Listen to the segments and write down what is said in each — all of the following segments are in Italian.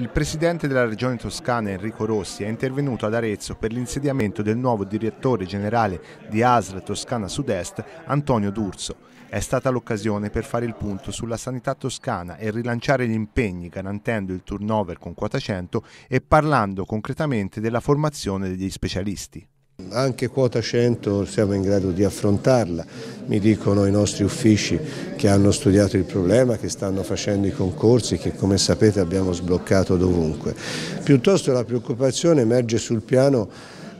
Il presidente della regione toscana Enrico Rossi è intervenuto ad Arezzo per l'insediamento del nuovo direttore generale di ASL Toscana Sud-Est, Antonio D'Urso. È stata l'occasione per fare il punto sulla sanità toscana e rilanciare gli impegni garantendo il turnover con quota 100 e parlando concretamente della formazione degli specialisti. Anche quota 100 siamo in grado di affrontarla, mi dicono i nostri uffici che hanno studiato il problema, che stanno facendo i concorsi, che come sapete abbiamo sbloccato dovunque. Piuttosto la preoccupazione emerge sul piano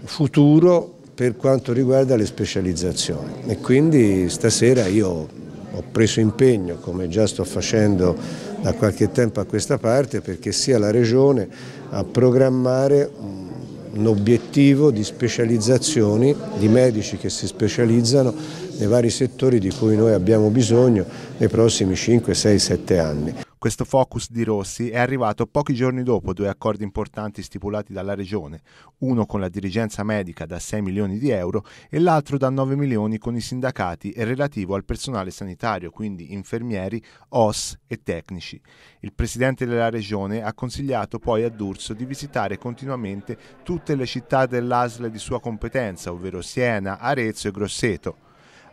futuro per quanto riguarda le specializzazioni e quindi stasera io ho preso impegno, come già sto facendo da qualche tempo a questa parte, perché sia la Regione a programmare un un obiettivo di specializzazioni di medici che si specializzano nei vari settori di cui noi abbiamo bisogno nei prossimi 5, 6, 7 anni. Questo focus di Rossi è arrivato pochi giorni dopo due accordi importanti stipulati dalla Regione, uno con la dirigenza medica da 6 milioni di euro e l'altro da 9 milioni con i sindacati e relativo al personale sanitario, quindi infermieri, OS e tecnici. Il Presidente della Regione ha consigliato poi a D'Urso di visitare continuamente tutte le città dell'ASL di sua competenza, ovvero Siena, Arezzo e Grosseto.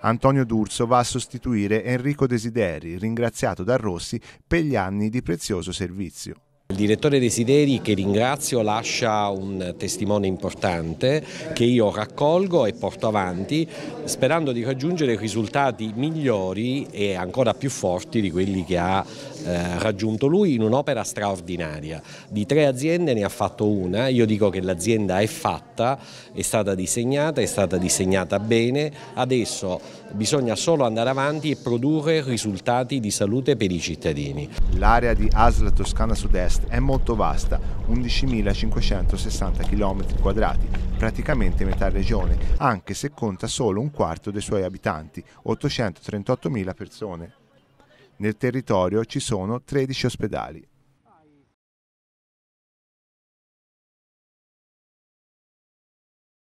Antonio D'Urso va a sostituire Enrico Desideri, ringraziato da Rossi per gli anni di prezioso servizio. Il direttore Desideri, che ringrazio, lascia un testimone importante che io raccolgo e porto avanti sperando di raggiungere risultati migliori e ancora più forti di quelli che ha eh, raggiunto lui in un'opera straordinaria. Di tre aziende ne ha fatto una, io dico che l'azienda è fatta, è stata disegnata, è stata disegnata bene, adesso bisogna solo andare avanti e produrre risultati di salute per i cittadini. L'area di Asla Toscana Sud-Est est è molto vasta, 11.560 km quadrati, praticamente metà regione, anche se conta solo un quarto dei suoi abitanti, 838.000 persone. Nel territorio ci sono 13 ospedali.